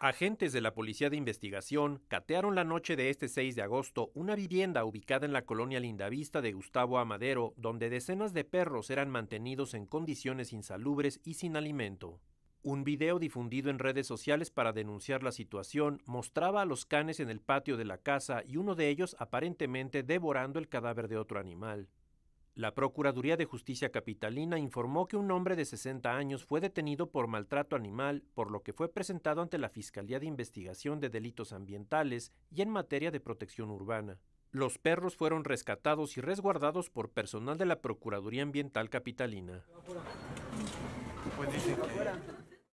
Agentes de la Policía de Investigación catearon la noche de este 6 de agosto una vivienda ubicada en la colonia Lindavista de Gustavo Amadero, donde decenas de perros eran mantenidos en condiciones insalubres y sin alimento. Un video difundido en redes sociales para denunciar la situación mostraba a los canes en el patio de la casa y uno de ellos aparentemente devorando el cadáver de otro animal. La Procuraduría de Justicia Capitalina informó que un hombre de 60 años fue detenido por maltrato animal, por lo que fue presentado ante la Fiscalía de Investigación de Delitos Ambientales y en materia de protección urbana. Los perros fueron rescatados y resguardados por personal de la Procuraduría Ambiental Capitalina. Pues